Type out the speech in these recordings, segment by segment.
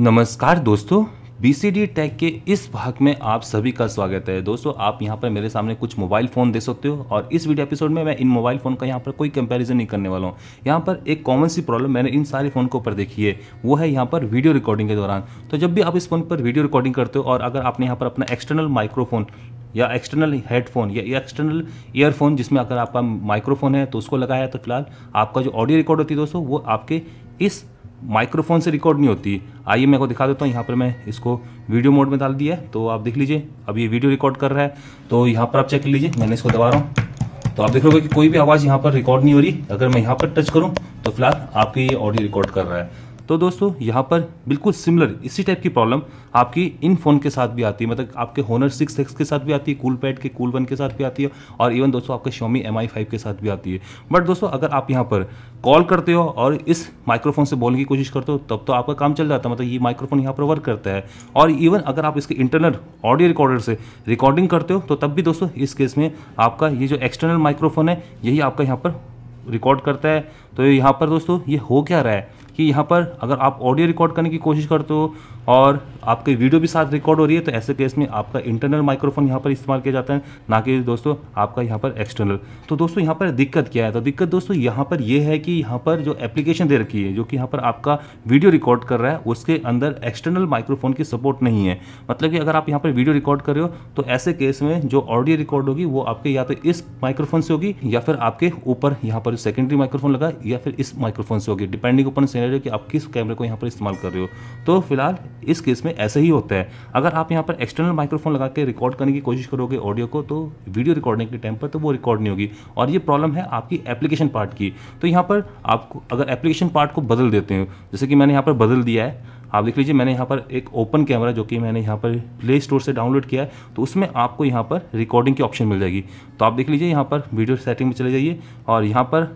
नमस्कार दोस्तों BCD tag के इस भाग में आप सभी का स्वागत है दोस्तों आप यहाँ पर मेरे सामने कुछ मोबाइल फ़ोन दे सकते हो और इस वीडियो एपिसोड में मैं इन मोबाइल फ़ोन का यहाँ पर कोई कंपैरिजन नहीं करने वाला हूँ यहाँ पर एक कॉमन सी प्रॉब्लम मैंने इन सारे फ़ोन के ऊपर देखी है वो है यहाँ पर वीडियो रिकॉर्डिंग के दौरान तो जब भी आप इस फ़ोन पर वीडियो रिकॉर्डिंग करते हो और अगर आपने यहाँ पर अपना एक्सटर्नल माइक्रोफोन या एक्सटर्नल हेडफोन या एक्सटर्नल ईयरफोन जिसमें अगर आपका माइक्रोफोन है तो उसको लगाया तो फिलहाल आपका जो ऑडियो रिकॉर्ड होती है दोस्तों वो आपके इस माइक्रोफोन से रिकॉर्ड नहीं होती आइए मैं को दिखा देता हूँ यहाँ पर मैं इसको वीडियो मोड में डाल दिया है तो आप देख लीजिए अब ये वीडियो रिकॉर्ड कर रहा है तो यहाँ पर आप चेक कर लीजिए मैंने इसको दबा रहा हूँ तो आप देख रहे कि कोई भी आवाज़ यहाँ पर रिकॉर्ड नहीं हो रही अगर मैं यहाँ पर टच करूँ तो फिलहाल आपकी ये ऑडियो रिकॉर्ड कर रहा है तो दोस्तों यहाँ पर बिल्कुल सिमिलर इसी टाइप की प्रॉब्लम आपकी इन फ़ोन के साथ भी आती है मतलब आपके होनर सिक्स एक्स के साथ भी आती है कूल पैड के कूल वन के साथ भी आती है और इवन दोस्तों आपके शोमी एम आई फाइव के साथ भी आती है बट दोस्तों अगर आप यहाँ पर कॉल करते हो और इस माइक्रोफोन से बोलने की कोशिश करते हो तब तो आपका काम चल जाता है मतलब ये माइक्रोफोन यहाँ पर वर्क करता है और इवन अगर आप इसके इंटरनल ऑडियो रिकॉर्डर से रिकॉर्डिंग करते हो तो तब भी दोस्तों इस केस में आपका ये जो एक्सटर्नल माइक्रोफोन है यही आपका यहाँ पर रिकॉर्ड करता है तो यहाँ पर दोस्तों ये हो क्या रहा है कि यहाँ पर अगर आप ऑडियो रिकॉर्ड करने की कोशिश करते हो और आपकी वीडियो भी साथ रिकॉर्ड हो रही है तो ऐसे केस में आपका इंटरनल माइक्रोफोन यहाँ पर इस्तेमाल किया जाता है ना कि दोस्तों आपका यहाँ पर एक्सटर्नल तो दोस्तों यहाँ पर दिक्कत क्या है तो दिक्कत दोस्तों यहाँ पर यह है कि यहाँ पर जो एप्लीकेशन दे रखी है जो कि यहाँ पर आपका वीडियो रिकॉर्ड कर रहा है उसके अंदर एक्सटर्नल माइक्रोफोन की सपोर्ट नहीं है मतलब कि अगर आप यहाँ पर वीडियो रिकॉर्ड कर रहे हो तो ऐसे केस में जो ऑडियो रिकॉर्ड होगी वो आपके या तो इस माइक्रोफोन से होगी या फिर आपके ऊपर यहाँ पर सेकेंडरी माइक्रोफोन लगा या फिर इस माइक्रोफोन से होगी डिपेंडिंग अपन सीनरी कि आप किस कैमरे को यहाँ पर इस्तेमाल कर रहे हो तो फिलहाल इस केस में ऐसे ही होता है अगर आप यहाँ पर एक्सटर्नल माइक्रोफोन लगा के रिकॉर्ड करने की कोशिश करोगे ऑडियो को तो वीडियो रिकॉर्डिंग के टाइम पर तो वो रिकॉर्ड नहीं होगी और ये प्रॉब्लम है आपकी एप्लीकेशन पार्ट की तो यहाँ पर आपको अगर एप्लीकेशन पार्ट को बदल देते हो जैसे कि मैंने यहाँ पर बदल दिया है आप देख लीजिए मैंने यहाँ पर एक ओपन कैमरा जो कि मैंने यहाँ पर प्ले स्टोर से डाउनलोड किया है तो उसमें आपको यहाँ पर रिकॉर्डिंग की ऑप्शन मिल जाएगी तो आप देख लीजिए यहाँ पर वीडियो सेटिंग में चले जाइए और यहाँ पर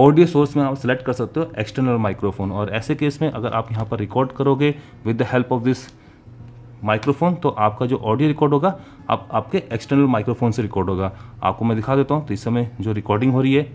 ऑडियो सोर्स में आप सेलेक्ट कर सकते हो एक्सटर्नल माइक्रोफोन और ऐसे केस में अगर आप यहाँ पर रिकॉर्ड करोगे with the help of this microphone तो आपका जो ऑडियो रिकॉर्ड होगा आप आपके एक्सटर्नल माइक्रोफोन से रिकॉर्ड होगा आपको मैं दिखा देता हूँ तो इस समय जो रिकॉर्डिंग हो रही है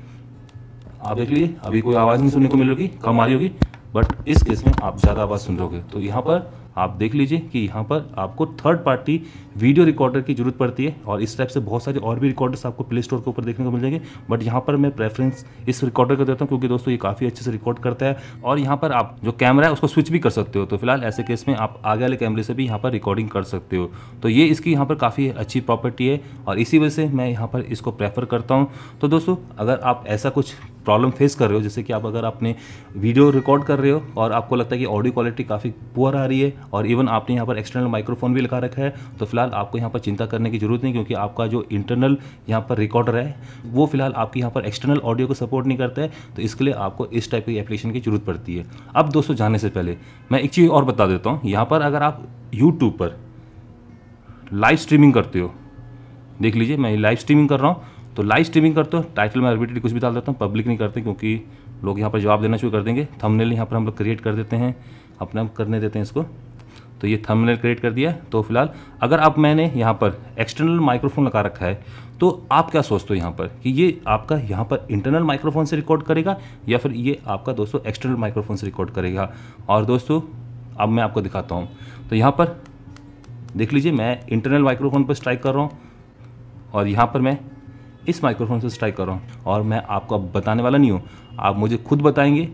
आप देख लीजिए अभी कोई आवाज़ नहीं सुनने को मिलेगी कम आ रही होगी बट इस केस में आप ज़्यादा आवाज़ सुन लोगे तो यहाँ पर आप देख लीजिए कि यहाँ पर आपको थर्ड पार्टी वीडियो रिकॉर्डर की जरूरत पड़ती है और इस टाइप से बहुत सारे और भी रिकॉर्डर्स आपको प्ले स्टोर के ऊपर देखने को मिल जाएंगे बट यहाँ पर मैं प्रेफरेंस इस रिकॉर्डर का देता हूँ क्योंकि दोस्तों ये काफ़ी अच्छे से रिकॉर्ड करता है और यहाँ पर आप जो कैमरा है उसको स्विच भी कर सकते हो तो फिलहाल ऐसे केस में आप आगे वाले कैमरे से भी यहाँ पर रिकॉर्डिंग कर सकते हो तो ये इसकी यहाँ पर काफ़ी अच्छी प्रॉपर्टी है और इसी वजह से मैं यहाँ पर इसको प्रेफर करता हूँ तो दोस्तों अगर आप ऐसा कुछ प्रॉब्लम फेस कर रहे हो जैसे कि आप अगर आपने वीडियो रिकॉर्ड कर रहे हो और आपको लगता है कि ऑडियो क्वालिटी काफ़ी पुअर आ रही है और इवन आपने यहाँ पर एक्सटर्नल माइक्रोफोन भी लगा रखा है तो फिलहाल आपको यहाँ पर चिंता करने की जरूरत नहीं क्योंकि आपका जो इंटरनल यहाँ पर रिकॉर्डर है वो फिलहाल आपके यहाँ पर एक्सटर्नल ऑडियो को सपोर्ट नहीं करता है तो इसके लिए आपको इस टाइप की एप्लीकेशन की जरूरत पड़ती है अब दोस्तों जाने से पहले मैं एक चीज़ और बता देता हूँ यहाँ पर अगर आप यूट्यूब पर लाइव स्ट्रीमिंग करते हो देख लीजिए मैं लाइव स्ट्रीमिंग कर रहा हूँ तो लाइव स्ट्रीमिंग करते हो टाइटल में आर्बिट्रेरी कुछ भी डाल देता हूँ पब्लिक नहीं करते क्योंकि लोग यहाँ पर जवाब देना शुरू कर देंगे थंबनेल यहाँ पर हम लोग क्रिएट कर देते हैं अपने आप करने देते हैं इसको तो ये थंबनेल क्रिएट कर दिया तो फिलहाल अगर आप मैंने यहाँ पर एक्सटर्नल माइक्रोफोन लगा रखा है तो आप क्या सोचते हो यहाँ पर कि ये आपका यहाँ पर इंटरनल माइक्रोफोन से रिकॉर्ड करेगा या फिर ये आपका दोस्तों एक्सटर्नल माइक्रोफोन से रिकॉर्ड करेगा और दोस्तों अब मैं आपको दिखाता हूँ तो यहाँ पर देख लीजिए मैं इंटरनल माइक्रोफोन पर स्ट्राइक कर रहा हूँ और यहाँ पर मैं इस माइक्रोफोन से स्ट्राइक कर रहा हूँ और मैं आपको अब बताने वाला नहीं हूँ आप मुझे खुद बताएंगे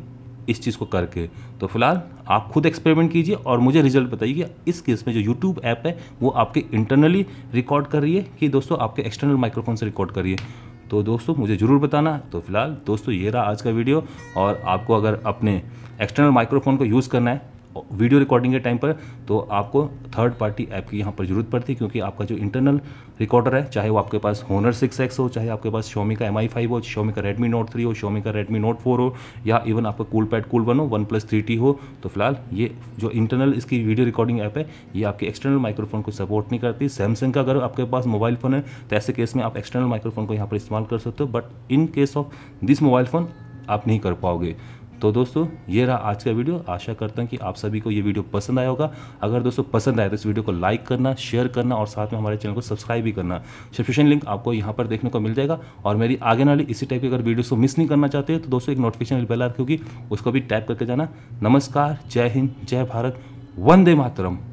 इस चीज़ को करके तो फिलहाल आप खुद एक्सपेरिमेंट कीजिए और मुझे रिजल्ट बताइए कि इस केस में जो यूट्यूब ऐप है वो आपके इंटरनली रिकॉर्ड कर रही है कि दोस्तों आपके एक्सटर्नल माइक्रोफोन से रिकॉर्ड करिए तो दोस्तों मुझे ज़रूर बताना तो फिलहाल दोस्तों ये रहा आज का वीडियो और आपको अगर अपने एक्सटर्नल माइक्रोफोन को यूज़ करना है वीडियो रिकॉर्डिंग के टाइम पर तो आपको थर्ड पार्टी ऐप की यहाँ पर ज़रूरत पड़ती है क्योंकि आपका जो इंटरनल रिकॉर्डर है चाहे वो आपके पास होनर सिक्स एक्स हो चाहे आपके पास शोमी का एम आई फाइव हो शोमी का रेडमी नोट थ्री हो शोमी का रेडमी नोट फोर हो या इवन आपका कूल पैड कूल वन हो वन प्लस थ्री टी हो तो फिलहाल ये जो इंटरनल इसकी वीडियो रिकॉर्डिंग ऐप है ये आपके एक्सटर्नल माइक्रोफोन को सपोर्ट नहीं करती सैमसंग का अगर आपके पास मोबाइल फ़ोन है तो ऐसे केस में आप एक्सटर्नल माइक्रोफोन को यहाँ पर इस्तेमाल कर सकते हो but in case of this mobile phone आप नहीं कर पाओगे तो दोस्तों ये रहा आज का वीडियो आशा करता हूँ कि आप सभी को ये वीडियो पसंद आया होगा अगर दोस्तों पसंद आए तो इस वीडियो को लाइक करना शेयर करना और साथ में हमारे चैनल को सब्सक्राइब भी करना सब्सक्रिप्शन लिंक आपको यहाँ पर देखने को मिल जाएगा और मेरी आगे वाली इसी टाइप की अगर वीडियो को मिस नहीं करना चाहते तो दोस्तों एक नोटिफिकेशन बेल आ क्योंकि उसको भी टैप करके जाना नमस्कार जय हिंद जय भारत वंदे मातरम